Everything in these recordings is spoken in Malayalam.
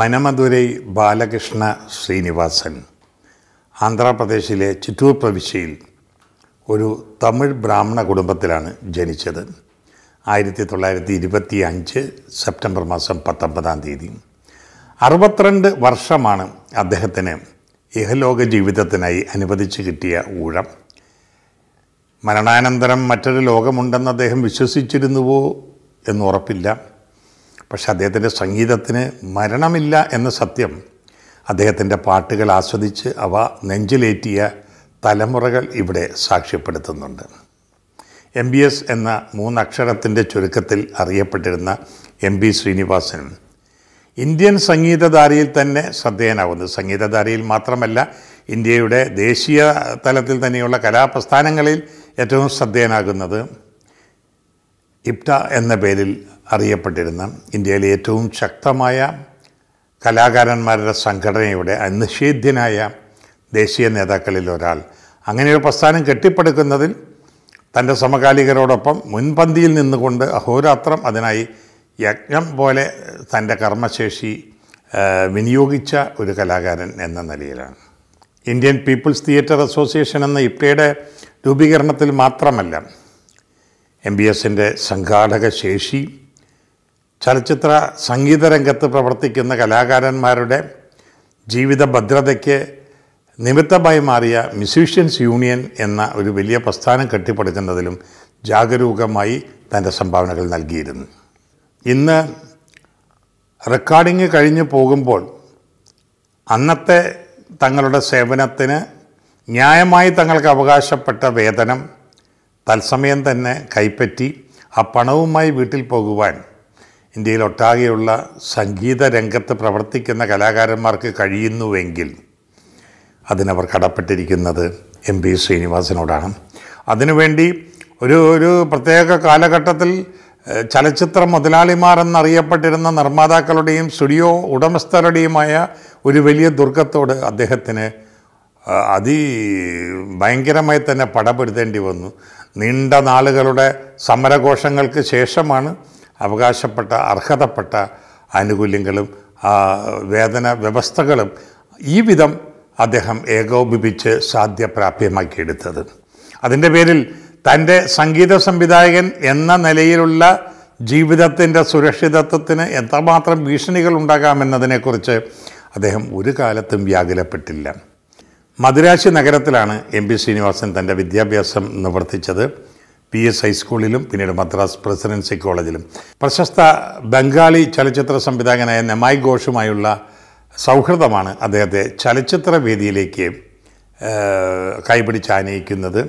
മനമധുരൈ ബാലകൃഷ്ണ ശ്രീനിവാസൻ ആന്ധ്രാപ്രദേശിലെ ചിറ്റൂർ പ്രവിശ്യയിൽ ഒരു തമിഴ് ബ്രാഹ്മണ കുടുംബത്തിലാണ് ജനിച്ചത് ആയിരത്തി തൊള്ളായിരത്തി ഇരുപത്തി അഞ്ച് സെപ്റ്റംബർ മാസം പത്തൊമ്പതാം തീയതി അറുപത്തിരണ്ട് വർഷമാണ് അദ്ദേഹത്തിന് ഇഹലോക ജീവിതത്തിനായി അനുവദിച്ച് കിട്ടിയ ഊഴം മരണാനന്തരം മറ്റൊരു ലോകമുണ്ടെന്ന് അദ്ദേഹം വിശ്വസിച്ചിരുന്നുവോ എന്നുറപ്പില്ല പക്ഷെ അദ്ദേഹത്തിൻ്റെ സംഗീതത്തിന് മരണമില്ല എന്ന സത്യം അദ്ദേഹത്തിൻ്റെ പാട്ടുകൾ ആസ്വദിച്ച് അവ നെഞ്ചിലേറ്റിയ തലമുറകൾ ഇവിടെ സാക്ഷ്യപ്പെടുത്തുന്നുണ്ട് എം ബി എസ് എന്ന മൂന്നക്ഷരത്തിൻ്റെ ചുരുക്കത്തിൽ അറിയപ്പെട്ടിരുന്ന എം ബി ശ്രീനിവാസനും ഇന്ത്യൻ സംഗീതധാരയിൽ തന്നെ ശ്രദ്ധേയനാവുന്നത് സംഗീതധാരയിൽ മാത്രമല്ല ഇന്ത്യയുടെ ദേശീയ തലത്തിൽ തന്നെയുള്ള കലാപ്രസ്ഥാനങ്ങളിൽ ഏറ്റവും ശ്രദ്ധേയനാകുന്നത് ഇപ്റ്റ എന്ന പേരിൽ അറിയപ്പെട്ടിരുന്ന ഇന്ത്യയിലെ ഏറ്റവും ശക്തമായ കലാകാരന്മാരുടെ സംഘടനയുടെ അനിഷേധ്യനായ ദേശീയ നേതാക്കളിൽ ഒരാൾ അങ്ങനെയൊരു പ്രസ്ഥാനം കെട്ടിപ്പടുക്കുന്നതിൽ തൻ്റെ സമകാലികരോടൊപ്പം മുൻപന്തിയിൽ നിന്നുകൊണ്ട് അഹോരാത്രം അതിനായി യജ്ഞം പോലെ തൻ്റെ കർമ്മശേഷി വിനിയോഗിച്ച ഒരു കലാകാരൻ എന്ന നിലയിലാണ് ഇന്ത്യൻ പീപ്പിൾസ് തിയേറ്റർ അസോസിയേഷൻ എന്ന ഇപ്പയുടെ രൂപീകരണത്തിൽ മാത്രമല്ല എം ബി എസിൻ്റെ സംഘാടക ശേഷി ചലച്ചിത്ര സംഗീത രംഗത്ത് പ്രവർത്തിക്കുന്ന കലാകാരന്മാരുടെ ജീവിത ഭദ്രതയ്ക്ക് നിമിത്തമായി മാറിയ മ്യൂസീഷ്യൻസ് യൂണിയൻ എന്ന ഒരു വലിയ പ്രസ്ഥാനം കെട്ടിപ്പടുക്കുന്നതിലും ജാഗരൂകമായി തൻ്റെ സംഭാവനകൾ നൽകിയിരുന്നു ഇന്ന് റെക്കോർഡിങ് കഴിഞ്ഞു പോകുമ്പോൾ അന്നത്തെ തങ്ങളുടെ സേവനത്തിന് ന്യായമായി തങ്ങൾക്ക് അവകാശപ്പെട്ട വേതനം തത്സമയം തന്നെ കൈപ്പറ്റി ആ പണവുമായി വീട്ടിൽ പോകുവാൻ ഇന്ത്യയിൽ ഒട്ടാകെയുള്ള സംഗീത രംഗത്ത് പ്രവർത്തിക്കുന്ന കലാകാരന്മാർക്ക് കഴിയുന്നുവെങ്കിൽ അതിനവർ കടപ്പെട്ടിരിക്കുന്നത് എം പി ശ്രീനിവാസനോടാണ് അതിനുവേണ്ടി ഒരു ഒരു പ്രത്യേക കാലഘട്ടത്തിൽ ചലച്ചിത്ര മുതലാളിമാർ എന്നറിയപ്പെട്ടിരുന്ന നിർമ്മാതാക്കളുടെയും സ്റ്റുഡിയോ ഉടമസ്ഥരുടെയുമായ ഒരു വലിയ ദുർഗത്തോട് അദ്ദേഹത്തിന് അതി ഭയങ്കരമായി തന്നെ പടപെടുത്തേണ്ടി വന്നു നീണ്ട നാളുകളുടെ സമരഘോഷങ്ങൾക്ക് ശേഷമാണ് അവകാശപ്പെട്ട അർഹതപ്പെട്ട ആനുകൂല്യങ്ങളും വേതന വ്യവസ്ഥകളും ഈ വിധം അദ്ദേഹം ഏകോപിപ്പിച്ച് സാധ്യപ്രാപ്യമാക്കിയെടുത്തത് അതിൻ്റെ പേരിൽ തൻ്റെ സംഗീത സംവിധായകൻ എന്ന നിലയിലുള്ള ജീവിതത്തിൻ്റെ സുരക്ഷിതത്വത്തിന് എത്രമാത്രം ഭീഷണികൾ ഉണ്ടാകാമെന്നതിനെക്കുറിച്ച് അദ്ദേഹം ഒരു കാലത്തും വ്യാകുലപ്പെട്ടില്ല മദുരാശി നഗരത്തിലാണ് എം പി ശ്രീനിവാസൻ തൻ്റെ വിദ്യാഭ്യാസം നിവർത്തിച്ചത് പി എസ് ഹൈസ്കൂളിലും പിന്നീട് മദ്രാസ് പ്രസിഡൻസി കോളേജിലും പ്രശസ്ത ബംഗാളി ചലച്ചിത്ര സംവിധായകനായ നെമായ് ഘോഷുമായുള്ള സൗഹൃദമാണ് അദ്ദേഹത്തെ ചലച്ചിത്ര വേദിയിലേക്ക് ആനയിക്കുന്നത്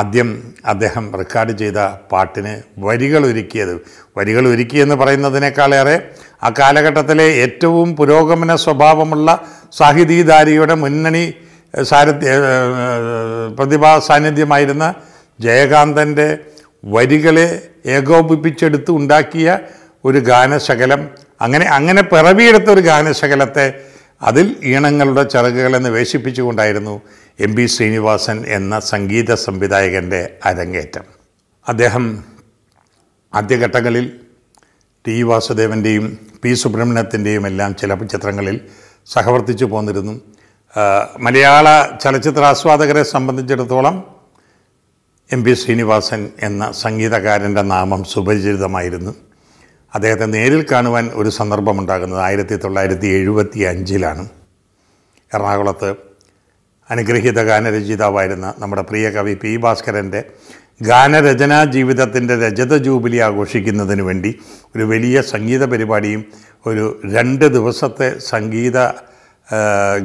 ആദ്യം അദ്ദേഹം റെക്കോർഡ് ചെയ്ത പാട്ടിന് വരികൾ ഒരുക്കിയത് വരികൾ ഒരുക്കിയെന്ന് പറയുന്നതിനേക്കാളേറെ ആ കാലഘട്ടത്തിലെ ഏറ്റവും പുരോഗമന സ്വഭാവമുള്ള സാഹിതീധാരിയുടെ മുന്നണി സാരഥ്യ പ്രതിഭാ സാന്നിധ്യമായിരുന്ന ജയകാന്തൻ്റെ വരികളെ ഏകോപിപ്പിച്ചെടുത്ത് ഉണ്ടാക്കിയ ഒരു ഗാനശകലം അങ്ങനെ അങ്ങനെ പിറവിയെടുത്ത ഒരു ഗാനശകലത്തെ അതിൽ ഈണങ്ങളുടെ ചിറകുകളെ നിവേശിപ്പിച്ചുകൊണ്ടായിരുന്നു എം പി ശ്രീനിവാസൻ എന്ന സംഗീത സംവിധായകൻ്റെ അരങ്ങേറ്റം അദ്ദേഹം ആദ്യഘട്ടങ്ങളിൽ ടി വാസുദേവൻ്റെയും പി സുബ്രഹ്മണ്യത്തിൻ്റെയും എല്ലാം ചില ചിത്രങ്ങളിൽ സഹവർത്തിച്ചു പോന്നിരുന്നു മലയാള ചലച്ചിത്ര ആസ്വാദകരെ സംബന്ധിച്ചിടത്തോളം എം പി ശ്രീനിവാസൻ എന്ന സംഗീതകാരൻ്റെ നാമം സുപരിചിതമായിരുന്നു അദ്ദേഹത്തെ നേരിൽ കാണുവാൻ ഒരു സന്ദർഭമുണ്ടാകുന്നത് ആയിരത്തി തൊള്ളായിരത്തി എഴുപത്തി അഞ്ചിലാണ് എറണാകുളത്ത് അനുഗ്രഹീത ഗാനരചിതാവായിരുന്ന നമ്മുടെ പ്രിയ കവി പി ഭാസ്കരൻ്റെ ഗാനരചനാ ജീവിതത്തിൻ്റെ രജത ജൂബിലി ആഘോഷിക്കുന്നതിന് വേണ്ടി ഒരു വലിയ സംഗീത പരിപാടിയും ഒരു രണ്ട് ദിവസത്തെ സംഗീത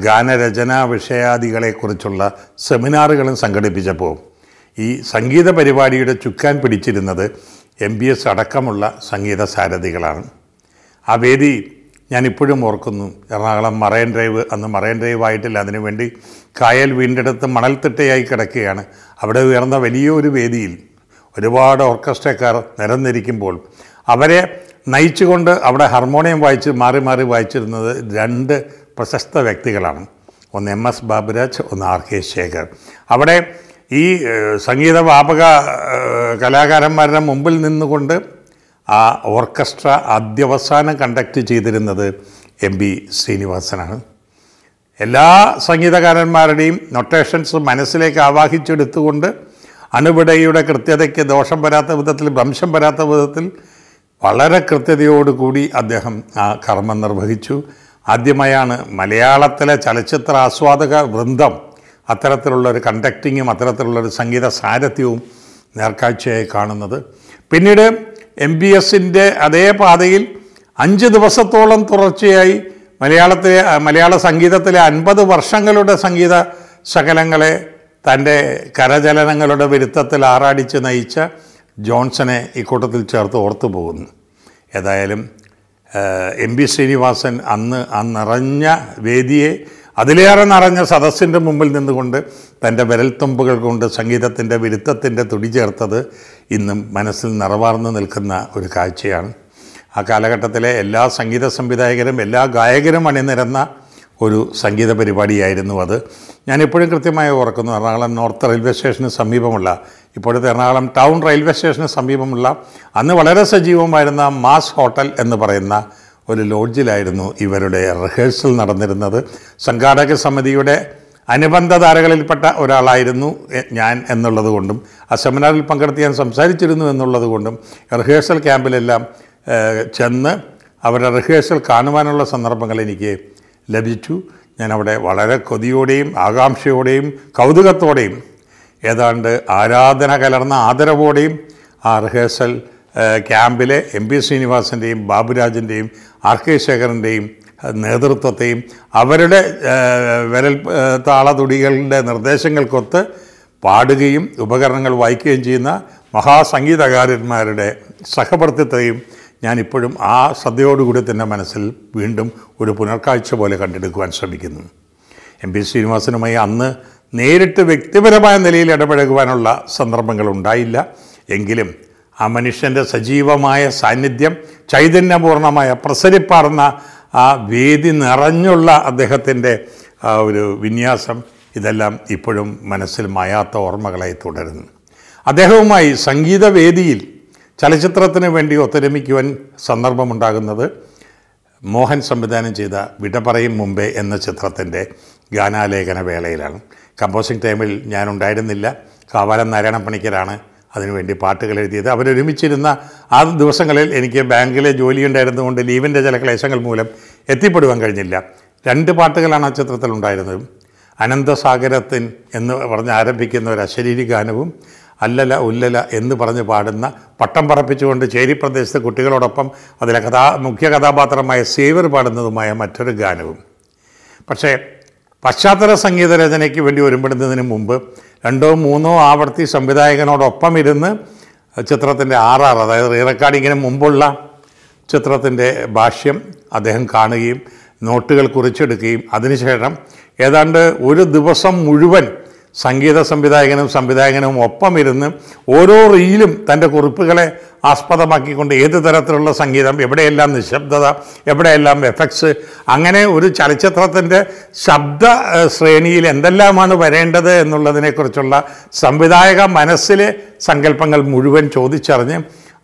ഗാനരചനാ വിഷയാദികളെക്കുറിച്ചുള്ള സെമിനാറുകളും സംഘടിപ്പിച്ചപ്പോൾ ഈ സംഗീത പരിപാടിയുടെ ചുക്കാൻ പിടിച്ചിരുന്നത് എം ബി എസ് അടക്കമുള്ള സംഗീത സാരഥികളാണ് ആ വേദി ഞാനിപ്പോഴും ഓർക്കുന്നു എറണാകുളം മറൈൻ ഡ്രൈവ് അന്ന് മറൈൻ ഡ്രൈവ് ആയിട്ടില്ല അതിനുവേണ്ടി കായൽ വീണ്ടെടുത്ത് മണൽത്തിട്ടയായി കിടക്കുകയാണ് അവിടെ ഉയർന്ന വലിയൊരു വേദിയിൽ ഒരുപാട് ഓർക്കസ്ട്രക്കാർ നിരന്നിരിക്കുമ്പോൾ അവരെ നയിച്ചുകൊണ്ട് അവിടെ ഹാർമോണിയം വായിച്ച് മാറി മാറി വായിച്ചിരുന്നത് രണ്ട് പ്രശസ്ത വ്യക്തികളാണ് ഒന്ന് എം എസ് ബാബുരാജ് ഒന്ന് ആർ കെ ശേഖർ അവിടെ ഈ സംഗീത വാപക കലാകാരന്മാരുടെ മുമ്പിൽ നിന്നുകൊണ്ട് ആ ഓർക്കസ്ട്ര ആദ്യവസാനം കണ്ടക്ട് ചെയ്തിരുന്നത് എം ബി ശ്രീനിവാസനാണ് എല്ലാ സംഗീതകാരന്മാരുടെയും നൊട്ടേഷൻസ് മനസ്സിലേക്ക് ആവാഹിച്ചെടുത്തുകൊണ്ട് അണുവിടയുടെ കൃത്യതയ്ക്ക് ദോഷം വരാത്ത വിധത്തിൽ ഭംശം വരാത്ത വിധത്തിൽ വളരെ കൃത്യതയോടുകൂടി അദ്ദേഹം ആ കർമ്മം നിർവഹിച്ചു ആദ്യമായാണ് മലയാളത്തിലെ ചലച്ചിത്ര ആസ്വാദക വൃന്ദം അത്തരത്തിലുള്ള ഒരു കണ്ടക്റ്റിങ്ങും അത്തരത്തിലുള്ള ഒരു സംഗീത സാരഥ്യവും നേർക്കാഴ്ചയായി കാണുന്നത് പിന്നീട് എം ബി എസിൻ്റെ അതേ പാതയിൽ അഞ്ച് ദിവസത്തോളം തുടർച്ചയായി മലയാളത്തിലെ മലയാള സംഗീതത്തിലെ അൻപത് വർഷങ്ങളുടെ സംഗീത ശകലങ്ങളെ തൻ്റെ കരചലനങ്ങളുടെ വിരുദ്ധത്തിൽ ആറാടിച്ച് നയിച്ച ജോൺസനെ ഇക്കൂട്ടത്തിൽ ചേർത്ത് ഓർത്തു പോകുന്നു ഏതായാലും എം ബി ശ്രീനിവാസൻ അന്ന് ആ നിറഞ്ഞ വേദിയെ അതിലേറെ നിറഞ്ഞ സദസ്സിൻ്റെ മുമ്പിൽ നിന്നുകൊണ്ട് തൻ്റെ വിരൽത്തുമ്പുകൾ കൊണ്ട് സംഗീതത്തിൻ്റെ വിരുദ്ധത്തിൻ്റെ തുടി ചേർത്തത് ഇന്നും മനസ്സിൽ നിറവാർന്നു നിൽക്കുന്ന ഒരു കാഴ്ചയാണ് ആ കാലഘട്ടത്തിലെ എല്ലാ സംഗീത സംവിധായകരും എല്ലാ ഗായകരും അണിനിരന്ന ഒരു സംഗീത പരിപാടിയായിരുന്നു അത് ഞാനിപ്പോഴും കൃത്യമായി ഓർക്കുന്നു എറണാകുളം നോർത്ത് റെയിൽവേ സ്റ്റേഷന് സമീപമുള്ള ഇപ്പോഴത്തെ എറണാകുളം ടൗൺ റെയിൽവേ സ്റ്റേഷന് സമീപമുള്ള അന്ന് വളരെ സജീവമായിരുന്ന മാസ് ഹോട്ടൽ എന്ന് പറയുന്ന ഒരു ലോഡ്ജിലായിരുന്നു ഇവരുടെ റിഹേഴ്സൽ നടന്നിരുന്നത് സംഘാടക സമിതിയുടെ അനുബന്ധ ധാരകളിൽപ്പെട്ട ഒരാളായിരുന്നു ഞാൻ എന്നുള്ളത് കൊണ്ടും ആ സെമിനാറിൽ പങ്കെടുത്ത് ഞാൻ സംസാരിച്ചിരുന്നു എന്നുള്ളത് കൊണ്ടും റിഹേഴ്സൽ ക്യാമ്പിലെല്ലാം ചെന്ന് അവരുടെ റിഹേഴ്സൽ കാണുവാനുള്ള സന്ദർഭങ്ങൾ എനിക്ക് ലഭിച്ചു ഞാൻ അവിടെ വളരെ കൊതിയോടെയും ആകാംക്ഷയോടെയും കൗതുകത്തോടെയും ഏതാണ്ട് ആരാധന കലർന്ന ആദരവോടെയും ആ റിഹേഴ്സൽ ക്യാമ്പിലെ എം പി ശ്രീനിവാസിൻ്റെയും ബാബുരാജിൻ്റെയും ആർ കെ ശേഖറിൻ്റെയും നേതൃത്വത്തെയും അവരുടെ വിരൽ താളതുടികളുടെ നിർദ്ദേശങ്ങൾക്കൊത്ത് പാടുകയും ഉപകരണങ്ങൾ വായിക്കുകയും ചെയ്യുന്ന മഹാസംഗീതകാരന്മാരുടെ സഹപ്രത്യത്തെയും ഞാനിപ്പോഴും ആ ശ്രദ്ധയോടുകൂടി തന്നെ മനസ്സിൽ വീണ്ടും ഒരു പുനർക്കാഴ്ച പോലെ കണ്ടെടുക്കുവാൻ ശ്രമിക്കുന്നു എം പി ശ്രീനിവാസനുമായി അന്ന് നേരിട്ട് വ്യക്തിപരമായ നിലയിൽ ഇടപഴകുവാനുള്ള സന്ദർഭങ്ങൾ ഉണ്ടായില്ല എങ്കിലും ആ മനുഷ്യൻ്റെ സജീവമായ സാന്നിധ്യം ചൈതന്യപൂർണമായ പ്രസരിപ്പാർന്ന ആ വേദി നിറഞ്ഞുള്ള അദ്ദേഹത്തിൻ്റെ ഒരു വിന്യാസം ഇതെല്ലാം ഇപ്പോഴും മനസ്സിൽ മായാത്ത ഓർമ്മകളായി തുടരുന്നു അദ്ദേഹവുമായി സംഗീതവേദിയിൽ ചലച്ചിത്രത്തിന് വേണ്ടി ഒത്തൊരുമിക്കുവാൻ സന്ദർഭമുണ്ടാകുന്നത് മോഹൻ സംവിധാനം ചെയ്ത വിട പറയും മുമ്പേ എന്ന ചിത്രത്തിൻ്റെ ഗാനാലേഖന വേളയിലാണ് കമ്പോസിംഗ് ടൈമിൽ ഞാനുണ്ടായിരുന്നില്ല കാവാലം നാരായണ പണിക്കരാണ് അതിനുവേണ്ടി പാട്ടുകൾ എഴുതിയത് അവരൊരുമിച്ചിരുന്ന ആ ദിവസങ്ങളിൽ എനിക്ക് ബാങ്കിലെ ജോലി ഉണ്ടായിരുന്നതുകൊണ്ട് ലീവിൻ്റെ ചില ക്ലേശങ്ങൾ മൂലം എത്തിപ്പെടുവാൻ കഴിഞ്ഞില്ല രണ്ട് പാട്ടുകളാണ് ആ ചിത്രത്തിൽ ഉണ്ടായിരുന്നത് അനന്തസാഗരത്തിൻ എന്ന് പറഞ്ഞ് ആരംഭിക്കുന്ന ഒരു അശരീരി ഗാനവും അല്ലല ഉല്ലല എന്ന് പറഞ്ഞ് പാടുന്ന പട്ടം പറപ്പിച്ചുകൊണ്ട് ചേരി പ്രദേശത്ത് കുട്ടികളോടൊപ്പം അതിലെ കഥാ മുഖ്യ കഥാപാത്രമായ സേവർ പാടുന്നതുമായ മറ്റൊരു ഗാനവും പക്ഷേ പശ്ചാത്തല സംഗീത രചനയ്ക്ക് വേണ്ടി ഒരുമ്പെടുന്നതിന് മുമ്പ് രണ്ടോ മൂന്നോ ആവർത്തി സംവിധായകനോടൊപ്പം ഇരുന്ന് ചിത്രത്തിൻ്റെ ആർ ആർ അതായത് റീ റെക്കോർഡിങ്ങിന് മുമ്പുള്ള ചിത്രത്തിൻ്റെ ഭാഷ്യം അദ്ദേഹം കാണുകയും നോട്ടുകൾ കുറിച്ചെടുക്കുകയും അതിനുശേഷം ഏതാണ്ട് ഒരു ദിവസം മുഴുവൻ സംഗീത സംവിധായകനും സംവിധായകനും ഒപ്പം ഇരുന്ന് ഓരോ റീലും തൻ്റെ കുറിപ്പുകളെ ആസ്പദമാക്കിക്കൊണ്ട് ഏത് തരത്തിലുള്ള സംഗീതം എവിടെയെല്ലാം നിശബ്ദത എവിടെയെല്ലാം എഫക്ട്സ് അങ്ങനെ ഒരു ചലച്ചിത്രത്തിൻ്റെ ശബ്ദ ശ്രേണിയിൽ എന്തെല്ലാമാണ് വരേണ്ടത് എന്നുള്ളതിനെക്കുറിച്ചുള്ള സംവിധായക മനസ്സിലെ സങ്കല്പങ്ങൾ മുഴുവൻ ചോദിച്ചറിഞ്ഞ്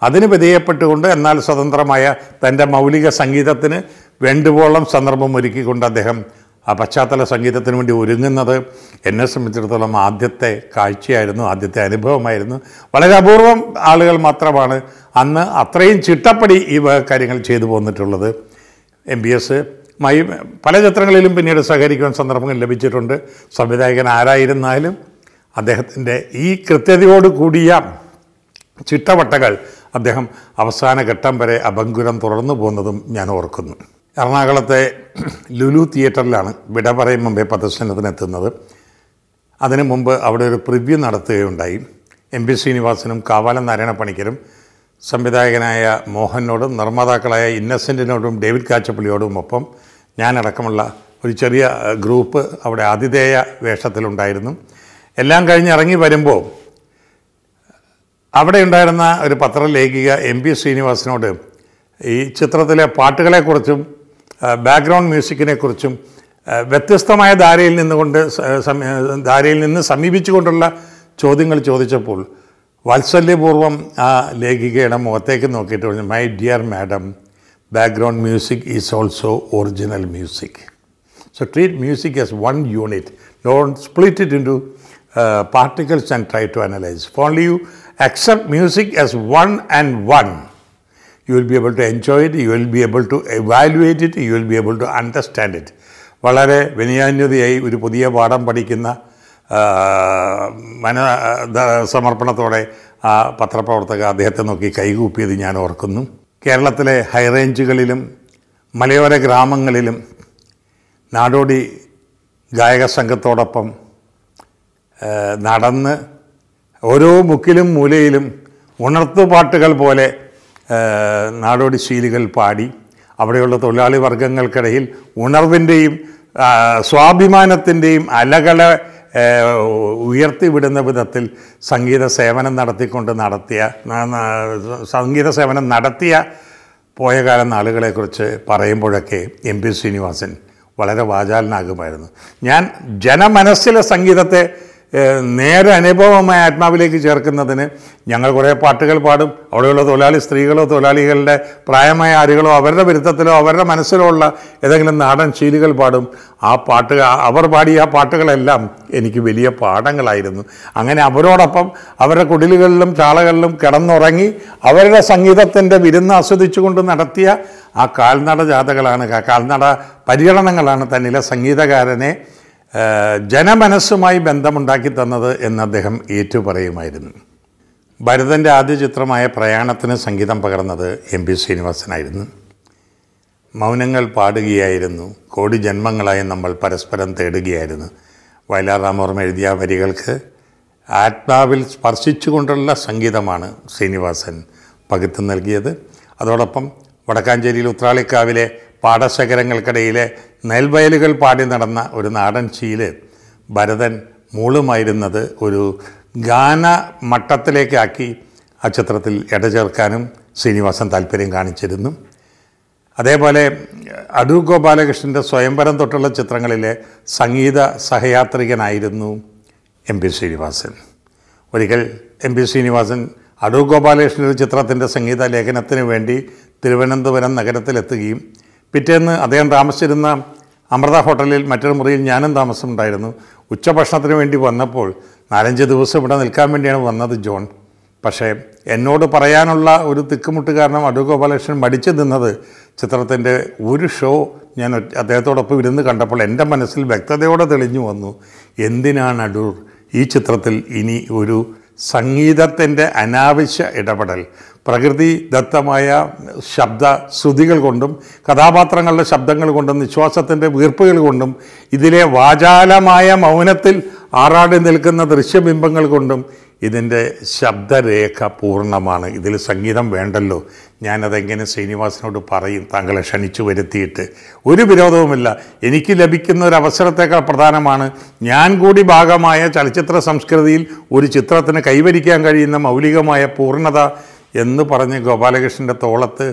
അതിന് വിധേയപ്പെട്ടുകൊണ്ട് എന്നാൽ സ്വതന്ത്രമായ തൻ്റെ മൗലിക സംഗീതത്തിന് വേണ്ടുവോളം സന്ദർഭം ഒരുക്കിക്കൊണ്ട് അദ്ദേഹം ആ പശ്ചാത്തല സംഗീതത്തിന് വേണ്ടി ഒരുങ്ങുന്നത് എന്നെ സംബന്ധിച്ചിടത്തോളം ആദ്യത്തെ കാഴ്ചയായിരുന്നു ആദ്യത്തെ അനുഭവമായിരുന്നു വളരെ അപൂർവം ആളുകൾ മാത്രമാണ് അന്ന് അത്രയും ചിട്ടപ്പടി ഈ കാര്യങ്ങൾ ചെയ്തു പോന്നിട്ടുള്ളത് എം ബി എസ് മായി പല ചിത്രങ്ങളിലും പിന്നീട് സഹകരിക്കാൻ സന്ദർഭങ്ങൾ ലഭിച്ചിട്ടുണ്ട് സംവിധായകൻ ആരായിരുന്നാലും അദ്ദേഹത്തിൻ്റെ ഈ കൃത്യതയോട് കൂടിയ ചിട്ടവട്ടകൾ അദ്ദേഹം അവസാന ഘട്ടം വരെ അപങ്കുരം തുറന്നു പോകുന്നതും ഞാൻ ഓർക്കുന്നു എറണാകുളത്തെ ലുലു തിയേറ്ററിലാണ് വിട പറയും മുമ്പേ പ്രദർശനത്തിനെത്തുന്നത് അതിന് മുമ്പ് അവിടെ ഒരു പ്രിവ്യൂ നടത്തുകയുണ്ടായി എം പി ശ്രീനിവാസനും കാവാലം നാരായണ പണിക്കരും സംവിധായകനായ മോഹനോടും നിർമ്മാതാക്കളായ ഇന്നസെൻറ്റിനോടും ഡേവിഡ് കാച്ചപ്പള്ളിയോടും ഒപ്പം ഞാനടക്കമുള്ള ഒരു ചെറിയ ഗ്രൂപ്പ് അവിടെ ആതിഥേയ വേഷത്തിലുണ്ടായിരുന്നു എല്ലാം കഴിഞ്ഞ് ഇറങ്ങി വരുമ്പോൾ അവിടെ ഉണ്ടായിരുന്ന ഒരു പത്രലേഖിക എം പി ശ്രീനിവാസനോട് ഈ ചിത്രത്തിലെ പാട്ടുകളെക്കുറിച്ചും ബാക്ക്ഗ്രൗണ്ട് മ്യൂസിക്കിനെക്കുറിച്ചും വ്യത്യസ്തമായ ധാരയിൽ നിന്നുകൊണ്ട് ധാരയിൽ നിന്ന് സമീപിച്ചുകൊണ്ടുള്ള ചോദ്യങ്ങൾ ചോദിച്ചപ്പോൾ വാത്സല്യപൂർവ്വം ആ ലേഖികയുടെ മുഖത്തേക്ക് നോക്കിയിട്ട് പറഞ്ഞു my dear madam background music is also original music so treat music as one unit don't split it in to particles and try to analyse only you accept music as one and one you will be able to enjoy it you will be able to evaluate it you will be able to understand it വളരെ വിനയാന്യതയായി ഒരു പുതിയ പാഠം പഠിക്കുന്ന മന സമർപ്പണത്തോടെ ആ പത്രപ്രവർത്തക അദ്ദേഹത്തെ നോക്കി കൈകൂപ്പിയത് ഞാൻ ഓർക്കുന്നു കേരളത്തിലെ ഹൈറേഞ്ചുകളിലും മലയോര ഗ്രാമങ്ങളിലും നാടോടി ഗായക സംഘത്തോടൊപ്പം നടന്ന് ഓരോ മുക്കിലും മൂലയിലും ഉണർത്തുപാട്ടുകൾ പോലെ നാടോടി ശീലുകൾ പാടി അവിടെയുള്ള തൊഴിലാളി വർഗങ്ങൾക്കിടയിൽ ഉണർവിൻ്റെയും സ്വാഭിമാനത്തിൻ്റെയും അലകള ഉയർത്തിവിടുന്ന വിധത്തിൽ സംഗീത സേവനം നടത്തിക്കൊണ്ട് നടത്തിയ സംഗീത സേവനം നടത്തിയ പോയ കാല നാളുകളെക്കുറിച്ച് പറയുമ്പോഴൊക്കെ എം പി ശ്രീനിവാസൻ വളരെ വാചാലനാകുമായിരുന്നു ഞാൻ ജനമനസ്സിലെ സംഗീതത്തെ നേരെ അനുഭവമായ ആത്മാവിലേക്ക് ചേർക്കുന്നതിന് ഞങ്ങൾ കുറേ പാട്ടുകൾ പാടും അവിടെയുള്ള തൊഴിലാളി സ്ത്രീകളോ തൊഴിലാളികളുടെ പ്രായമായ ആരുകളോ അവരുടെ വിരുദ്ധത്തിലോ അവരുടെ മനസ്സിലോ ഉള്ള ഏതെങ്കിലും നാടൻ ശീലുകൾ പാടും ആ പാട്ട് അവർ പാടിയ ആ പാട്ടുകളെല്ലാം എനിക്ക് വലിയ പാഠങ്ങളായിരുന്നു അങ്ങനെ അവരോടൊപ്പം അവരുടെ കുടിലുകളിലും ചാളകളിലും കിടന്നുറങ്ങി അവരുടെ സംഗീതത്തിൻ്റെ വിരുന്ന് ആസ്വദിച്ചുകൊണ്ട് നടത്തിയ ആ കാൽനട ജാഥകളാണ് കാൽനട പര്യടനങ്ങളാണ് തന്നിലെ സംഗീതകാരനെ ജനമനസ്സുമായി ബന്ധമുണ്ടാക്കി തന്നത് എന്ന് അദ്ദേഹം ഏറ്റുപറയുമായിരുന്നു ഭരതൻ്റെ ആദ്യ ചിത്രമായ പ്രയാണത്തിന് സംഗീതം പകർന്നത് എം പി ശ്രീനിവാസനായിരുന്നു മൗനങ്ങൾ പാടുകയായിരുന്നു കോടി ജന്മങ്ങളായി നമ്മൾ പരസ്പരം തേടുകയായിരുന്നു വയലാർ രാമവർമ്മ എഴുതിയ വരികൾക്ക് ആത്മാവിൽ സ്പർശിച്ചുകൊണ്ടുള്ള സംഗീതമാണ് ശ്രീനിവാസൻ പകുത്തു നൽകിയത് അതോടൊപ്പം വടക്കാഞ്ചേരിയിൽ ഉത്രാളിക്കാവിലെ പാടശേഖരങ്ങൾക്കിടയിലെ നെൽവയലുകൾ പാടി നടന്ന ഒരു നാടൻ ശീൽ ഭരതൻ മൂളുമായിരുന്നത് ഒരു ഗാന മട്ടത്തിലേക്കാക്കി ആ ചിത്രത്തിൽ ഇടചേർക്കാനും ശ്രീനിവാസൻ താല്പര്യം കാണിച്ചിരുന്നു അതേപോലെ അടൂർ ഗോപാലകൃഷ്ണൻ്റെ സ്വയംവരം തൊട്ടുള്ള ചിത്രങ്ങളിലെ സംഗീത സഹയാത്രികനായിരുന്നു എം പി ശ്രീനിവാസൻ ഒരിക്കൽ എം പി ശ്രീനിവാസൻ അടൂർ ഗോപാലകൃഷ്ണൻ്റെ ചിത്രത്തിൻ്റെ സംഗീത ലേഖനത്തിന് വേണ്ടി തിരുവനന്തപുരം നഗരത്തിലെത്തുകയും പിറ്റേന്ന് അദ്ദേഹം താമസിച്ചിരുന്ന അമൃത ഹോട്ടലിൽ മറ്റൊരു മുറിയിൽ ഞാനും താമസമുണ്ടായിരുന്നു ഉച്ചഭക്ഷണത്തിന് വേണ്ടി വന്നപ്പോൾ നാലഞ്ച് ദിവസം ഇവിടെ നിൽക്കാൻ വേണ്ടിയാണ് വന്നത് ജോൺ പക്ഷേ എന്നോട് പറയാനുള്ള ഒരു തിക്കുമുട്ട് കാരണം അടു ഗോപാലകൃഷ്ണൻ മടിച്ചു നിന്നത് ചിത്രത്തിൻ്റെ ഒരു ഷോ ഞാൻ അദ്ദേഹത്തോടൊപ്പം ഇരുന്ന് കണ്ടപ്പോൾ എൻ്റെ മനസ്സിൽ വ്യക്തതയോടെ തെളിഞ്ഞു വന്നു എന്തിനാണ് അടൂർ ഈ ചിത്രത്തിൽ ഇനി ഒരു സംഗീതത്തിൻ്റെ അനാവശ്യ ഇടപെടൽ പ്രകൃതി ദത്തമായ ശബ്ദ ശ്രുതികൾ കൊണ്ടും കഥാപാത്രങ്ങളുടെ ശബ്ദങ്ങൾ കൊണ്ടും നിശ്വാസത്തിൻ്റെ വീർപ്പുകൾ കൊണ്ടും ഇതിലെ വാചാലമായ മൗനത്തിൽ ആറാടി നിൽക്കുന്ന ദൃശ്യബിംബങ്ങൾ കൊണ്ടും ഇതിൻ്റെ ശബ്ദരേഖ പൂർണ്ണമാണ് ഇതിൽ സംഗീതം വേണ്ടല്ലോ ഞാനതെങ്ങനെ ശ്രീനിവാസനോട് പറയും താങ്കളെ ക്ഷണിച്ചു വരുത്തിയിട്ട് ഒരു വിരോധവുമില്ല എനിക്ക് ലഭിക്കുന്ന ഒരു അവസരത്തേക്കാൾ പ്രധാനമാണ് ഞാൻ കൂടി ഭാഗമായ ചലച്ചിത്ര സംസ്കൃതിയിൽ ഒരു ചിത്രത്തിന് കൈവരിക്കാൻ കഴിയുന്ന മൗലികമായ പൂർണ്ണത എന്ന് പറഞ്ഞ് ഗോപാലകൃഷ്ണൻ്റെ തോളത്ത്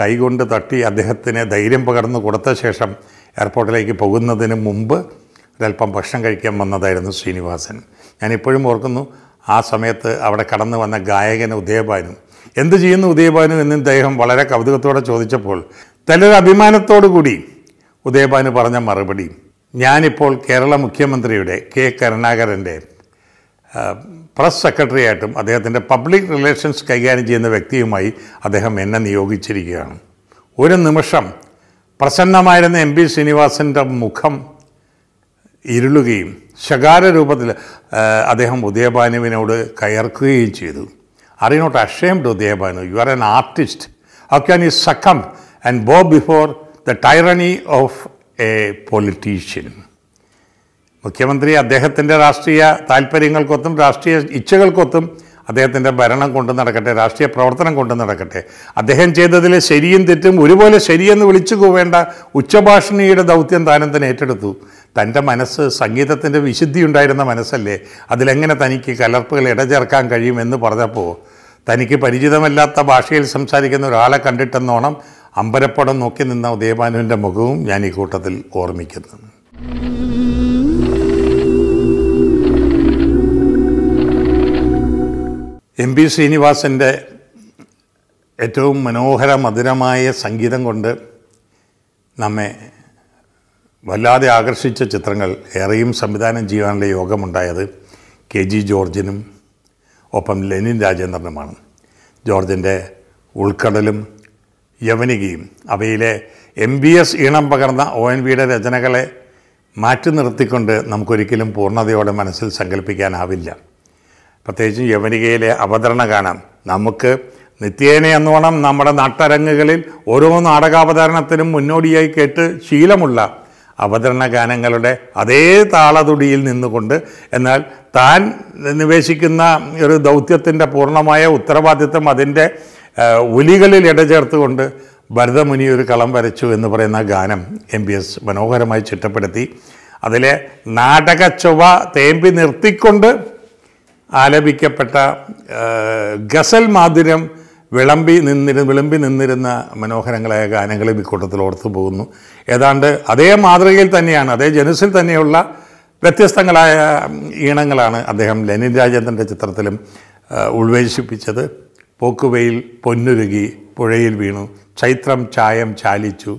കൈകൊണ്ട് തട്ടി അദ്ദേഹത്തിന് ധൈര്യം പകർന്നു കൊടുത്ത ശേഷം എയർപോർട്ടിലേക്ക് പോകുന്നതിന് മുമ്പ് ഒരല്പം ഭക്ഷണം കഴിക്കാൻ വന്നതായിരുന്നു ശ്രീനിവാസൻ ഞാനിപ്പോഴും ഓർക്കുന്നു ആ സമയത്ത് അവിടെ കടന്നു വന്ന ഗായകൻ ഉദയഭാനും എന്ത് ചെയ്യുന്നു ഉദയഭാനു എന്നും അദ്ദേഹം വളരെ കൗതുകത്തോടെ ചോദിച്ചപ്പോൾ തലൊരു അഭിമാനത്തോടു കൂടി ഉദയഭാനു പറഞ്ഞ മറുപടി ഞാനിപ്പോൾ കേരള മുഖ്യമന്ത്രിയുടെ കെ കരുണാകരൻ്റെ പ്രസ് സെക്രട്ടറി ആയിട്ടും അദ്ദേഹത്തിൻ്റെ പബ്ലിക് റിലേഷൻസ് കൈകാര്യം ചെയ്യുന്ന വ്യക്തിയുമായി അദ്ദേഹം എന്നെ നിയോഗിച്ചിരിക്കുകയാണ് ഒരു നിമിഷം പ്രസന്നമായിരുന്ന എം പി മുഖം ഇരുളുകയും ശകാര രൂപത്തിൽ അദ്ദേഹം ഉദയഭാനുവിനോട് കയർക്കുകയും ചെയ്തു are not to Udayabhanu you are an artist how can you succumb and bow before the tyranny of a politician മുഖ്യമന്ത്രി അദ്ദേഹത്തിൻ്റെ രാഷ്ട്രീയ താല്പര്യങ്ങൾക്കൊത്തും രാഷ്ട്രീയ ഇച്ഛകൾക്കൊത്തും അദ്ദേഹത്തിൻ്റെ ഭരണം കൊണ്ടു നടക്കട്ടെ രാഷ്ട്രീയ പ്രവർത്തനം കൊണ്ട് നടക്കട്ടെ അദ്ദേഹം ചെയ്തതിൽ ശരിയും തെറ്റും ഒരുപോലെ ശരിയെന്ന് വിളിച്ചു കൂവേണ്ട ഉച്ചഭാഷണിയുടെ ദൗത്യം താനും തന്നെ ഏറ്റെടുത്തു തൻ്റെ മനസ്സ് സംഗീതത്തിൻ്റെ വിശുദ്ധി ഉണ്ടായിരുന്ന മനസ്സല്ലേ അതിലെങ്ങനെ തനിക്ക് കലർപ്പുകൾ ഇടചേർക്കാൻ കഴിയുമെന്ന് പറഞ്ഞപ്പോൾ തനിക്ക് പരിചിതമല്ലാത്ത ഭാഷയിൽ സംസാരിക്കുന്ന ഒരാളെ കണ്ടിട്ടെന്നോണം അമ്പരപ്പടം നോക്കി നിന്ന ഉദയമാനുവിൻ്റെ മുഖവും ഞാൻ ഈ കൂട്ടത്തിൽ ഓർമ്മിക്കുന്നു എം പി ശ്രീനിവാസിൻ്റെ ഏറ്റവും മനോഹര മധുരമായ സംഗീതം കൊണ്ട് നമ്മെ വല്ലാതെ ആകർഷിച്ച ചിത്രങ്ങൾ ഏറെയും സംവിധാനം ചെയ്യാനുള്ള യോഗമുണ്ടായത് കെ ജി ജോർജിനും ഒപ്പം ലെനിൻ രാജേന്ദ്രനുമാണ് ജോർജിൻ്റെ ഉൾക്കടലും യവനികയും അവയിലെ എം ബി എസ് ഈണം പകർന്ന ഒ എൻ വിയുടെ രചനകളെ മാറ്റി നിർത്തിക്കൊണ്ട് നമുക്കൊരിക്കലും പൂർണ്ണതയോടെ മനസ്സിൽ സങ്കല്പിക്കാനാവില്ല പ്രത്യേകിച്ചും യവനികയിലെ അവതരണ ഗാനം നമുക്ക് നിത്യേന എന്നോണം നമ്മുടെ നാട്ടരങ്ങുകളിൽ ഓരോ നാടകാവതരണത്തിനും മുന്നോടിയായി കേട്ട് ശീലമുള്ള അവതരണ ഗാനങ്ങളുടെ അതേ താളതുടിയിൽ നിന്നുകൊണ്ട് എന്നാൽ താൻ നിവേശിക്കുന്ന ഒരു ദൗത്യത്തിൻ്റെ പൂർണ്ണമായ ഉത്തരവാദിത്വം അതിൻ്റെ ഒലികളിൽ ഇടചേർത്തുകൊണ്ട് ഭരതമുനി ഒരു കളം വരച്ചു എന്ന് പറയുന്ന ഗാനം എം ബി എസ് മനോഹരമായി ചിട്ടപ്പെടുത്തി അതിലെ നാടകച്ചുവ തേമ്പി നിർത്തിക്കൊണ്ട് ആലപിക്കപ്പെട്ട ഗസൽ മാധുര്യം വിളമ്പി നിന്നിരുന്ന വിളമ്പി നിന്നിരുന്ന മനോഹരങ്ങളായ ഗാനങ്ങളും ഇക്കൂട്ടത്തിൽ ഓർത്തു പോകുന്നു ഏതാണ്ട് അതേ മാതൃകയിൽ തന്നെയാണ് അതേ ജനുസിൽ തന്നെയുള്ള വ്യത്യസ്തങ്ങളായ ഈണങ്ങളാണ് അദ്ദേഹം ലെനിൻ രാജേന്ദ്രൻ്റെ ചിത്രത്തിലും ഉൾവേശിപ്പിച്ചത് പോക്കുവയിൽ പൊന്നുരുകി പുഴയിൽ വീണു ചൈത്രം ചായം ചാലിച്ചു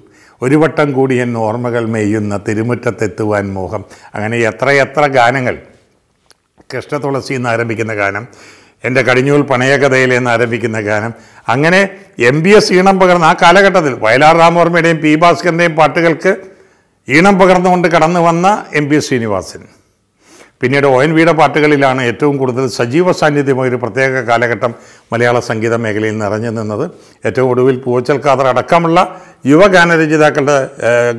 ഒരു വട്ടം കൂടി എൻ ഓർമ്മകൾ മെയ്യുന്ന തിരുമുറ്റത്തെത്തുവാൻ മോഹം അങ്ങനെ എത്രയെത്ര ഗാനങ്ങൾ കൃഷ്ണ തുളസി എന്ന് ആരംഭിക്കുന്ന ഗാനം എൻ്റെ കടിഞ്ഞൂൽ പണയകഥയിൽ എന്ന് ആരംഭിക്കുന്ന ഗാനം അങ്ങനെ എം ബി എസ് ഈണം പകർന്ന ആ കാലഘട്ടത്തിൽ വയലാർ രാമവർമ്മയുടെയും പി ഭാസ്കറിൻ്റെയും പാട്ടുകൾക്ക് ഈണം പകർന്നുകൊണ്ട് കടന്നു വന്ന എം പി ശ്രീനിവാസൻ പിന്നീട് ഒ എൻ വിയുടെ പാട്ടുകളിലാണ് ഏറ്റവും കൂടുതൽ സജീവ സാന്നിധ്യമായ ഒരു പ്രത്യേക കാലഘട്ടം മലയാള സംഗീത മേഖലയിൽ നിറഞ്ഞു നിന്നത് ഏറ്റവും ഒടുവിൽ പൂവച്ചൽ ഖാദർ അടക്കമുള്ള യുവ ഗാനരചയിതാക്കളുടെ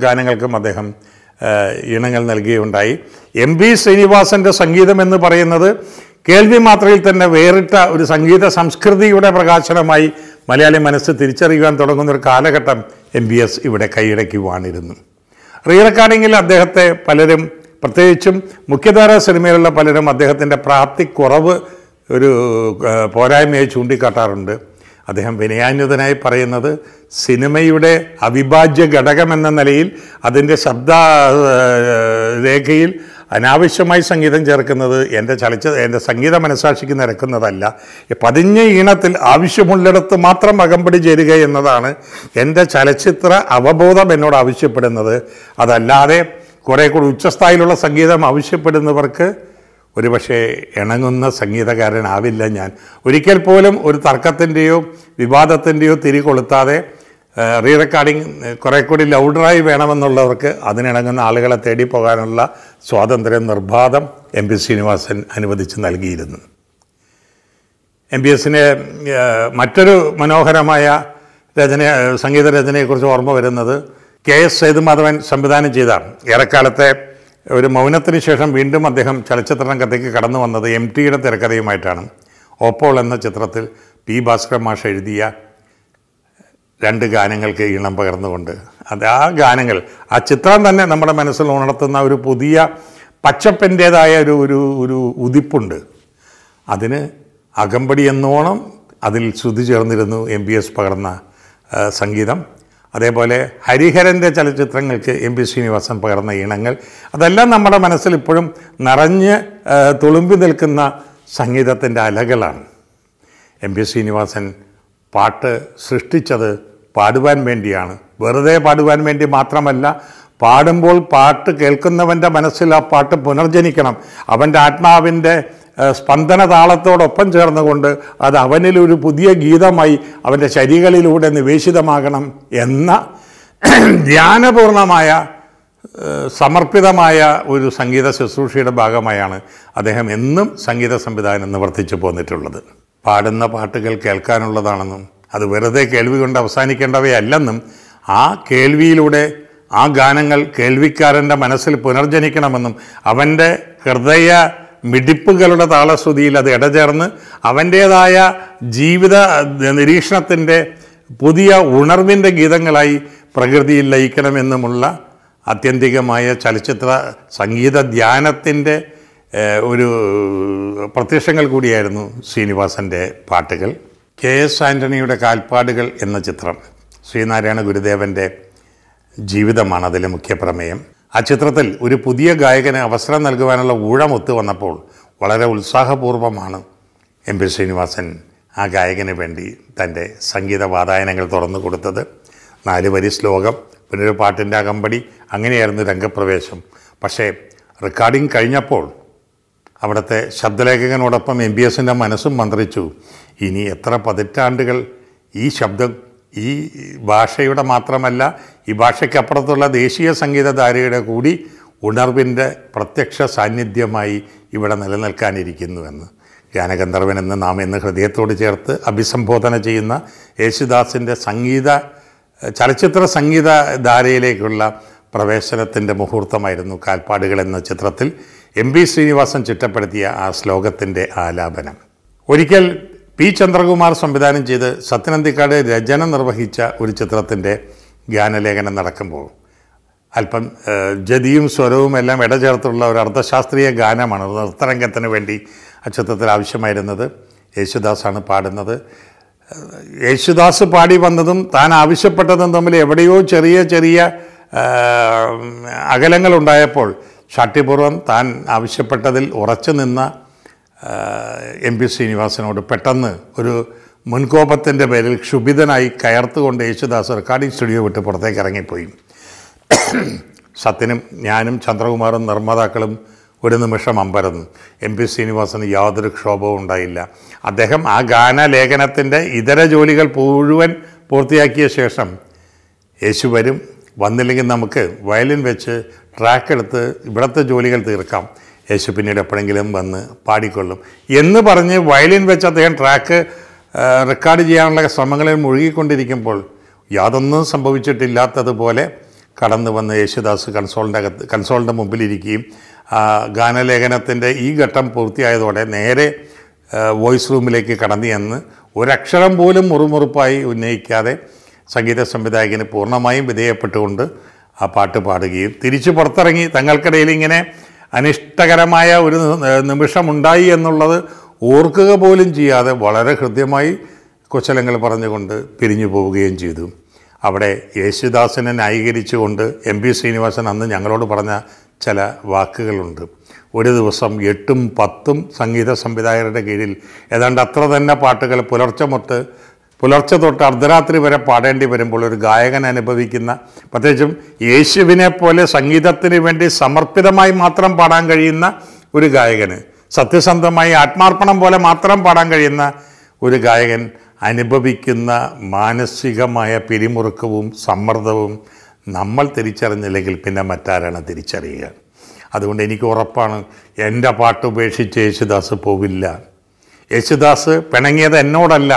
ഗാനങ്ങൾക്കും അദ്ദേഹം ഇണങ്ങൾ നൽകുകയുണ്ടായി എം ശ്രീനിവാസന്റെ ശ്രീനിവാസൻ്റെ സംഗീതം എന്ന് പറയുന്നത് കേൾവി മാത്രയിൽ തന്നെ വേറിട്ട ഒരു സംഗീത സംസ്കൃതിയുടെ പ്രകാശനമായി മലയാളി മനസ്സ് തിരിച്ചറിയുവാൻ തുടങ്ങുന്ന ഒരു കാലഘട്ടം എം ബി എസ് ഇവിടെ കൈയടക്കുവാണിരുന്നു വാണിരുന്നു റീ റെക്കോർഡിങ്ങിൽ അദ്ദേഹത്തെ പലരും പ്രത്യേകിച്ചും മുഖ്യധാര സിനിമയിലുള്ള പലരും അദ്ദേഹത്തിൻ്റെ കുറവ് ഒരു പോരായ്മയെ ചൂണ്ടിക്കാട്ടാറുണ്ട് അദ്ദേഹം വിനയാന്യതനായി പറയുന്നത് സിനിമയുടെ അവിഭാജ്യ ഘടകം എന്ന നിലയിൽ അതിൻ്റെ ശബ്ദ രേഖയിൽ അനാവശ്യമായി സംഗീതം ചേർക്കുന്നത് എൻ്റെ ചലച്ച എൻ്റെ സംഗീത മനസാക്ഷിക്ക് നിരക്കുന്നതല്ല പതിഞ്ഞ ഈണത്തിൽ ആവശ്യമുള്ളിടത്ത് മാത്രം അകമ്പടി ചേരുക എന്നതാണ് എൻ്റെ ചലച്ചിത്ര അവബോധം എന്നോട് ആവശ്യപ്പെടുന്നത് അതല്ലാതെ കുറേ കൂടി ഉച്ചസ്ഥായിലുള്ള സംഗീതം ആവശ്യപ്പെടുന്നവർക്ക് ഒരുപക്ഷെ ഇണങ്ങുന്ന സംഗീതകാരനാവില്ല ഞാൻ ഒരിക്കൽ പോലും ഒരു തർക്കത്തിൻ്റെയോ വിവാദത്തിൻ്റെയോ തിരി കൊളുത്താതെ റീ റെക്കോർഡിങ് കുറേ കൂടി ലൗഡറായി വേണമെന്നുള്ളവർക്ക് അതിനിണങ്ങുന്ന ആളുകളെ തേടി പോകാനുള്ള സ്വാതന്ത്ര്യം നിർബാധം എം പി ശ്രീനിവാസൻ അനുവദിച്ച് നൽകിയിരുന്നു എം പി എസിനെ മറ്റൊരു മനോഹരമായ രചന സംഗീത രചനയെക്കുറിച്ച് ഓർമ്മ വരുന്നത് കെ എസ് സേതുമാധവൻ സംവിധാനം ചെയ്ത ഏറെക്കാലത്തെ ഒരു മൗനത്തിന് ശേഷം വീണ്ടും അദ്ദേഹം ചലച്ചിത്രരംഗത്തേക്ക് കടന്നു വന്നത് എം ടിയുടെ തിരക്കഥയുമായിട്ടാണ് ഓപ്പോൾ എന്ന ചിത്രത്തിൽ പി ഭാസ്കർ മാഷ് എഴുതിയ രണ്ട് ഗാനങ്ങൾക്ക് ഈണം പകർന്നുകൊണ്ട് അത് ആ ഗാനങ്ങൾ ആ ചിത്രം തന്നെ നമ്മുടെ മനസ്സിൽ ഉണർത്തുന്ന ഒരു പുതിയ പച്ചപ്പൻ്റേതായ ഒരു ഒരു ഒരു ഉതിപ്പുണ്ട് അതിന് അകമ്പടി എന്നോണം അതിൽ ശ്രുതി ചേർന്നിരുന്നു എം ബി എസ് പകർന്ന സംഗീതം അതേപോലെ ഹരിഹരൻ്റെ ചലച്ചിത്രങ്ങൾക്ക് എം പി ശ്രീനിവാസൻ പകർന്ന ഇണങ്ങൾ അതെല്ലാം നമ്മുടെ മനസ്സിൽ ഇപ്പോഴും നിറഞ്ഞ് തുളുമ്പി നിൽക്കുന്ന സംഗീതത്തിൻ്റെ അലകളാണ് എം പി ശ്രീനിവാസൻ പാട്ട് സൃഷ്ടിച്ചത് പാടുവാൻ വേണ്ടിയാണ് വെറുതെ പാടുവാൻ വേണ്ടി മാത്രമല്ല പാടുമ്പോൾ പാട്ട് കേൾക്കുന്നവൻ്റെ മനസ്സിൽ ആ പാട്ട് പുനർജനിക്കണം അവൻ്റെ ആത്മാവിൻ്റെ സ്പന്ദന താളത്തോടൊപ്പം ചേർന്നുകൊണ്ട് അത് അവനിൽ ഒരു പുതിയ ഗീതമായി അവൻ്റെ ശരികളിലൂടെ നിവേശിതമാകണം എന്ന ധ്യാനപൂർണമായ സമർപ്പിതമായ ഒരു സംഗീത ശുശ്രൂഷയുടെ ഭാഗമായാണ് അദ്ദേഹം എന്നും സംഗീത സംവിധാനം നിവർത്തിച്ചു പോന്നിട്ടുള്ളത് പാടുന്ന പാട്ടുകൾ കേൾക്കാനുള്ളതാണെന്നും അത് വെറുതെ കേൾവി കൊണ്ട് അവസാനിക്കേണ്ടവയല്ലെന്നും ആ കേൾവിയിലൂടെ ആ ഗാനങ്ങൾ കേൾവിക്കാരൻ്റെ മനസ്സിൽ പുനർജനിക്കണമെന്നും അവൻ്റെ ഹൃദയ മിടിപ്പുകളുടെ താളസ്തുതിയിൽ അത് ഇടചേർന്ന് അവൻ്റേതായ ജീവിത നിരീക്ഷണത്തിൻ്റെ പുതിയ ഉണർവിൻ്റെ ഗീതങ്ങളായി പ്രകൃതിയിൽ ലയിക്കണമെന്നുമുള്ള ആത്യന്തികമായ ചലച്ചിത്ര സംഗീത ധ്യാനത്തിൻ്റെ ഒരു പ്രത്യക്ഷങ്ങൾ കൂടിയായിരുന്നു ശ്രീനിവാസൻ്റെ പാട്ടുകൾ കെ എസ് ആൻ്റണിയുടെ കാൽപ്പാടുകൾ എന്ന ചിത്രം ശ്രീനാരായണ ഗുരുദേവൻ്റെ ജീവിതമാണ് അതിലെ മുഖ്യ പ്രമേയം ആ ചിത്രത്തിൽ ഒരു പുതിയ ഗായകന് അവസരം നൽകുവാനുള്ള ഊഴമൊത്ത് വന്നപ്പോൾ വളരെ ഉത്സാഹപൂർവമാണ് എം പി ശ്രീനിവാസൻ ആ ഗായകന് വേണ്ടി തൻ്റെ സംഗീത വാതായനങ്ങൾ തുറന്നു കൊടുത്തത് നാല് വരി ശ്ലോകം പിന്നൊരു പാട്ടിൻ്റെ അകമ്പടി അങ്ങനെയായിരുന്നു രംഗപ്രവേശം പക്ഷേ റെക്കോർഡിംഗ് കഴിഞ്ഞപ്പോൾ അവിടുത്തെ ശബ്ദലേഖകനോടൊപ്പം എം ബി എസിൻ്റെ മനസ്സും മന്ത്രിച്ചു ഇനി എത്ര പതിറ്റാണ്ടുകൾ ഈ ശബ്ദം ഈ ഭാഷയുടെ മാത്രമല്ല ഈ ഭാഷയ്ക്കപ്പുറത്തുള്ള ദേശീയ സംഗീതധാരയുടെ കൂടി ഉണർവിൻ്റെ പ്രത്യക്ഷ സാന്നിധ്യമായി ഇവിടെ നിലനിൽക്കാനിരിക്കുന്നുവെന്ന് ഗാനഗന്ധർവൻ എന്ന് നാം ഇന്ന് ഹൃദയത്തോട് ചേർത്ത് അഭിസംബോധന ചെയ്യുന്ന യേശുദാസിൻ്റെ സംഗീത ചലച്ചിത്ര സംഗീത ധാരയിലേക്കുള്ള പ്രവേശനത്തിൻ്റെ മുഹൂർത്തമായിരുന്നു കാൽപ്പാടുകൾ എന്ന ചിത്രത്തിൽ എം പി ശ്രീനിവാസൻ ചിട്ടപ്പെടുത്തിയ ആ ശ്ലോകത്തിൻ്റെ ആലാപനം ഒരിക്കൽ പി ചന്ദ്രകുമാർ സംവിധാനം ചെയ്ത് സത്യനന്തിക്കാട് രചന നിർവഹിച്ച ഒരു ചിത്രത്തിൻ്റെ ഗാനലേഖനം നടക്കുമ്പോൾ അല്പം ജതിയും സ്വരവും എല്ലാം ഇടചേർത്തുള്ള ഒരു അർദ്ധശാസ്ത്രീയ ഗാനമാണ് നൃത്തരംഗത്തിന് വേണ്ടി ആ ചിത്രത്തിൽ ആവശ്യമായിരുന്നത് യേശുദാസാണ് പാടുന്നത് യേശുദാസ് പാടി വന്നതും താൻ ആവശ്യപ്പെട്ടതും തമ്മിൽ എവിടെയോ ചെറിയ ചെറിയ അകലങ്ങളുണ്ടായപ്പോൾ ഷാട്ടിപൂർവം താൻ ആവശ്യപ്പെട്ടതിൽ ഉറച്ചു നിന്ന എം പി ശ്രീനിവാസനോട് പെട്ടെന്ന് ഒരു മുൻകോപത്തിൻ്റെ പേരിൽ ക്ഷുഭിതനായി കയർത്തുകൊണ്ട് യേശുദാസ് റെക്കോർഡിംഗ് സ്റ്റുഡിയോ വിട്ട് പുറത്തേക്ക് ഇറങ്ങിപ്പോയി സത്യനും ഞാനും ചന്ദ്രകുമാറും നിർമ്മാതാക്കളും ഒരു നിമിഷം അമ്പരന്നു എം പി ശ്രീനിവാസന് യാതൊരു ക്ഷോഭവും ഉണ്ടായില്ല അദ്ദേഹം ആ ഗാനലേഖനത്തിൻ്റെ ഇതര ജോലികൾ മുഴുവൻ പൂർത്തിയാക്കിയ ശേഷം യേശു വരും വന്നില്ലെങ്കിൽ നമുക്ക് വയലിൻ വെച്ച് ട്രാക്ക് എടുത്ത് ഇവിടുത്തെ ജോലികൾ തീർക്കാം യേശു പിന്നീട് എപ്പോഴെങ്കിലും വന്ന് പാടിക്കൊള്ളും എന്ന് പറഞ്ഞ് വയലിൻ വെച്ച് അദ്ദേഹം ട്രാക്ക് റെക്കോർഡ് ചെയ്യാനുള്ള ശ്രമങ്ങളിൽ മുഴുകിക്കൊണ്ടിരിക്കുമ്പോൾ യാതൊന്നും സംഭവിച്ചിട്ടില്ലാത്തതുപോലെ കടന്നു വന്ന് യേശുദാസ് കൺസോളിൻ്റെ അകത്ത് കൺസോളിൻ്റെ മുമ്പിലിരിക്കുകയും ഗാനലേഖനത്തിൻ്റെ ഈ ഘട്ടം പൂർത്തിയായതോടെ നേരെ വോയിസ് റൂമിലേക്ക് കടന്നു ചെന്ന് ഒരക്ഷരം പോലും മുറുമുറുപ്പായി ഉന്നയിക്കാതെ സംഗീത സംവിധായകന് പൂർണ്ണമായും വിധേയപ്പെട്ടുകൊണ്ട് ആ പാട്ട് പാടുകയും തിരിച്ചു പുറത്തിറങ്ങി തങ്ങൾക്കിടയിൽ ഇങ്ങനെ അനിഷ്ടകരമായ ഒരു നിമിഷമുണ്ടായി എന്നുള്ളത് ഓർക്കുക പോലും ചെയ്യാതെ വളരെ ഹൃദ്യമായി കുശലങ്ങൾ പറഞ്ഞുകൊണ്ട് പിരിഞ്ഞു പോവുകയും ചെയ്തു അവിടെ യേശുദാസിനെ ന്യായീകരിച്ചുകൊണ്ട് എം പി ശ്രീനിവാസൻ അന്ന് ഞങ്ങളോട് പറഞ്ഞ ചില വാക്കുകളുണ്ട് ഒരു ദിവസം എട്ടും പത്തും സംഗീത സംവിധായകരുടെ കീഴിൽ ഏതാണ്ട് അത്ര തന്നെ പാട്ടുകൾ പുലർച്ചെ മുട്ട് പുലർച്ചെ തൊട്ട് അർദ്ധരാത്രി വരെ പാടേണ്ടി വരുമ്പോൾ ഒരു ഗായകൻ അനുഭവിക്കുന്ന പ്രത്യേകിച്ചും യേശുവിനെ പോലെ സംഗീതത്തിന് വേണ്ടി സമർപ്പിതമായി മാത്രം പാടാൻ കഴിയുന്ന ഒരു ഗായകന് സത്യസന്ധമായി ആത്മാർപ്പണം പോലെ മാത്രം പാടാൻ കഴിയുന്ന ഒരു ഗായകൻ അനുഭവിക്കുന്ന മാനസികമായ പിരിമുറുക്കവും സമ്മർദ്ദവും നമ്മൾ തിരിച്ചറിഞ്ഞില്ലെങ്കിൽ പിന്നെ മറ്റാരാണ് തിരിച്ചറിയുക അതുകൊണ്ട് എനിക്ക് ഉറപ്പാണ് എൻ്റെ പാട്ട് ഉപേക്ഷിച്ച് യേശുദാസ് പോവില്ല യേശുദാസ് പിണങ്ങിയത് എന്നോടല്ല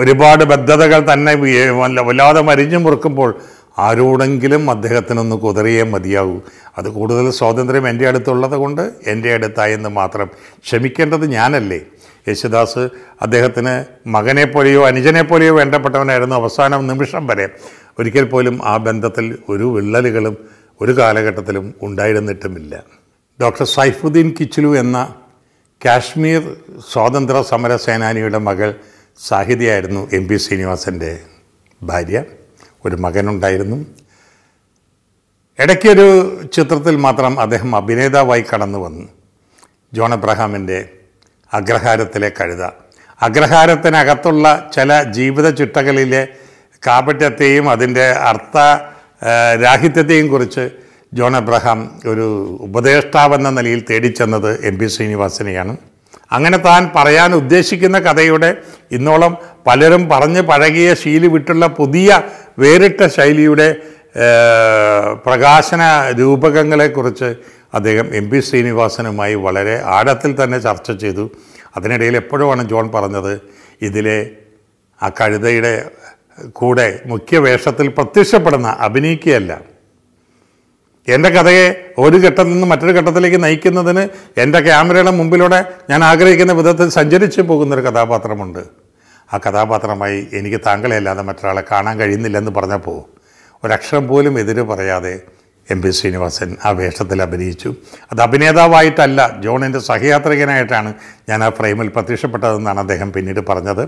ഒരുപാട് ബദ്ധതകൾ തന്നെ വല്ലാതെ മരിഞ്ഞു മുറുക്കുമ്പോൾ ആരോടെങ്കിലും അദ്ദേഹത്തിനൊന്ന് കുതിരയേ മതിയാകൂ അത് കൂടുതൽ സ്വാതന്ത്ര്യം എൻ്റെ അടുത്തുള്ളത് കൊണ്ട് എൻ്റെ അടുത്തായെന്ന് മാത്രം ക്ഷമിക്കേണ്ടത് ഞാനല്ലേ യേശുദാസ് അദ്ദേഹത്തിന് മകനെപ്പോലെയോ അനുജനെപ്പോലെയോ വേണ്ടപ്പെട്ടവനായിരുന്നു അവസാനം നിമിഷം വരെ ഒരിക്കൽ പോലും ആ ബന്ധത്തിൽ ഒരു വിള്ളലുകളും ഒരു കാലഘട്ടത്തിലും ഉണ്ടായിരുന്നിട്ടുമില്ല ഡോക്ടർ സൈഫുദ്ദീൻ കിച്ചിലു എന്ന കാശ്മീർ സ്വാതന്ത്ര്യ സമര സേനാനിയുടെ മകൾ സാഹിതിയായിരുന്നു എം പി ശ്രീനിവാസൻ്റെ ഭാര്യ ഒരു മകനുണ്ടായിരുന്നു ഇടയ്ക്കൊരു ചിത്രത്തിൽ മാത്രം അദ്ദേഹം അഭിനേതാവായി കടന്നു വന്നു ജോൺ എബ്രഹാമിൻ്റെ അഗ്രഹാരത്തിലെ കഴുത അഗ്രഹാരത്തിനകത്തുള്ള ചില ജീവിത ചുട്ടകളിലെ കാപട്യത്തെയും അതിൻ്റെ അർത്ഥ രാഹിത്യത്തെയും കുറിച്ച് ജോൺ എബ്രഹാം ഒരു ഉപദേഷ്ടാവെന്ന നിലയിൽ തേടിച്ചെന്നത് എം പി ശ്രീനിവാസനെയാണ് അങ്ങനെ താൻ പറയാൻ ഉദ്ദേശിക്കുന്ന കഥയുടെ ഇന്നോളം പലരും പറഞ്ഞ് പഴകിയ ശീലി വിട്ടുള്ള പുതിയ വേറിട്ട ശൈലിയുടെ പ്രകാശന രൂപകങ്ങളെക്കുറിച്ച് അദ്ദേഹം എം പി ശ്രീനിവാസനുമായി വളരെ ആഴത്തിൽ തന്നെ ചർച്ച ചെയ്തു അതിനിടയിൽ എപ്പോഴുമാണ് ജോൺ പറഞ്ഞത് ഇതിലെ ആ കഴുതയുടെ കൂടെ മുഖ്യവേഷത്തിൽ പ്രത്യക്ഷപ്പെടുന്ന അഭിനയിക്കുകയല്ല എൻ്റെ കഥയെ ഒരു ഘട്ടത്തിൽ നിന്ന് മറ്റൊരു ഘട്ടത്തിലേക്ക് നയിക്കുന്നതിന് എൻ്റെ ക്യാമറയുടെ മുമ്പിലൂടെ ഞാൻ ആഗ്രഹിക്കുന്ന വിധത്തിൽ സഞ്ചരിച്ച് പോകുന്നൊരു കഥാപാത്രമുണ്ട് ആ കഥാപാത്രമായി എനിക്ക് താങ്കളെ അല്ലാതെ മറ്റൊരാളെ കാണാൻ കഴിയുന്നില്ലെന്ന് പറഞ്ഞപ്പോൾ ഒരക്ഷരം പോലും എതിര് പറയാതെ എം പി ശ്രീനിവാസൻ ആ വേഷത്തിൽ അഭിനയിച്ചു അത് അഭിനേതാവായിട്ടല്ല ജോണിൻ്റെ സഹയാത്രികനായിട്ടാണ് ഞാൻ ആ ഫ്രെയിമിൽ പ്രത്യക്ഷപ്പെട്ടതെന്നാണ് അദ്ദേഹം പിന്നീട് പറഞ്ഞത്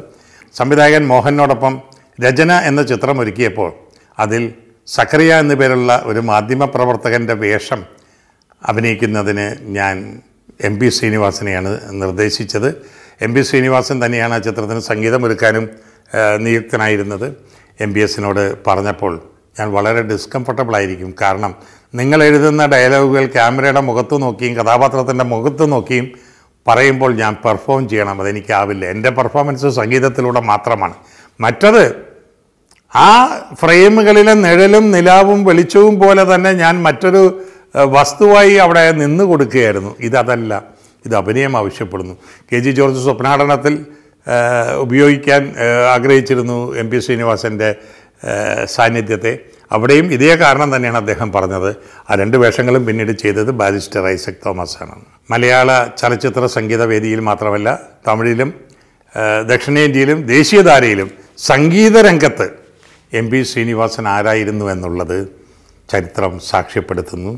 സംവിധായകൻ മോഹനോടൊപ്പം രചന എന്ന ചിത്രം ഒരുക്കിയപ്പോൾ അതിൽ സക്കറിയ എന്ന പേരുള്ള ഒരു മാധ്യമപ്രവർത്തകൻ്റെ വേഷം അഭിനയിക്കുന്നതിന് ഞാൻ എം പി ശ്രീനിവാസനെയാണ് നിർദ്ദേശിച്ചത് എം പി ശ്രീനിവാസൻ തന്നെയാണ് ആ ചിത്രത്തിന് സംഗീതമൊരുക്കാനും നിയുക്തനായിരുന്നത് എം പി എസിനോട് പറഞ്ഞപ്പോൾ ഞാൻ വളരെ ഡിസ്കംഫർട്ടബിളായിരിക്കും കാരണം നിങ്ങൾ എഴുതുന്ന ഡയലോഗുകൾ ക്യാമറയുടെ മുഖത്ത് നോക്കിയും കഥാപാത്രത്തിൻ്റെ മുഖത്ത് നോക്കിയും പറയുമ്പോൾ ഞാൻ പെർഫോം ചെയ്യണം അതെനിക്കാവില്ല എൻ്റെ പെർഫോമൻസ് സംഗീതത്തിലൂടെ മാത്രമാണ് മറ്റത് ആ ഫ്രെയിമുകളിലെ നിഴലും നിലാവും വെളിച്ചവും പോലെ തന്നെ ഞാൻ മറ്റൊരു വസ്തുവായി അവിടെ നിന്ന് കൊടുക്കുകയായിരുന്നു ഇതല്ല ഇത് അഭിനയം ആവശ്യപ്പെടുന്നു കെ ജി ജോർജ് സ്വപ്നാടനത്തിൽ ഉപയോഗിക്കാൻ ആഗ്രഹിച്ചിരുന്നു എം പി ശ്രീനിവാസൻ്റെ സാന്നിധ്യത്തെ അവിടെയും ഇതേ കാരണം തന്നെയാണ് അദ്ദേഹം പറഞ്ഞത് ആ രണ്ട് വേഷങ്ങളും പിന്നീട് ചെയ്തത് ബാരിസ്റ്റർ ഐസക് തോമസ് ആണ് മലയാള ചലച്ചിത്ര സംഗീത വേദിയിൽ മാത്രമല്ല തമിഴിലും ദക്ഷിണേന്ത്യയിലും ദേശീയധാരയിലും സംഗീത എം പി ശ്രീനിവാസൻ ആരായിരുന്നു എന്നുള്ളത് ചരിത്രം സാക്ഷ്യപ്പെടുത്തുന്നു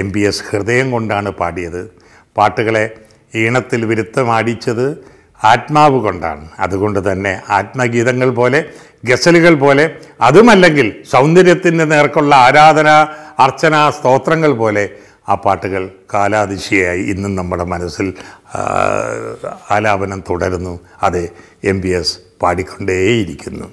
എം പി എസ് ഹൃദയം കൊണ്ടാണ് പാടിയത് പാട്ടുകളെ ഈണത്തിൽ വിരുദ്ധമാടിച്ചത് ആത്മാവ് കൊണ്ടാണ് അതുകൊണ്ട് തന്നെ ആത്മഗീതങ്ങൾ പോലെ ഗസലുകൾ പോലെ അതുമല്ലെങ്കിൽ സൗന്ദര്യത്തിൻ്റെ നേർക്കുള്ള ആരാധന അർച്ചന സ്തോത്രങ്ങൾ പോലെ ആ പാട്ടുകൾ കാലാതിശയായി ഇന്നും നമ്മുടെ മനസ്സിൽ ആലാപനം തുടരുന്നു അത് എം പി എസ് പാടിക്കൊണ്ടേയിരിക്കുന്നു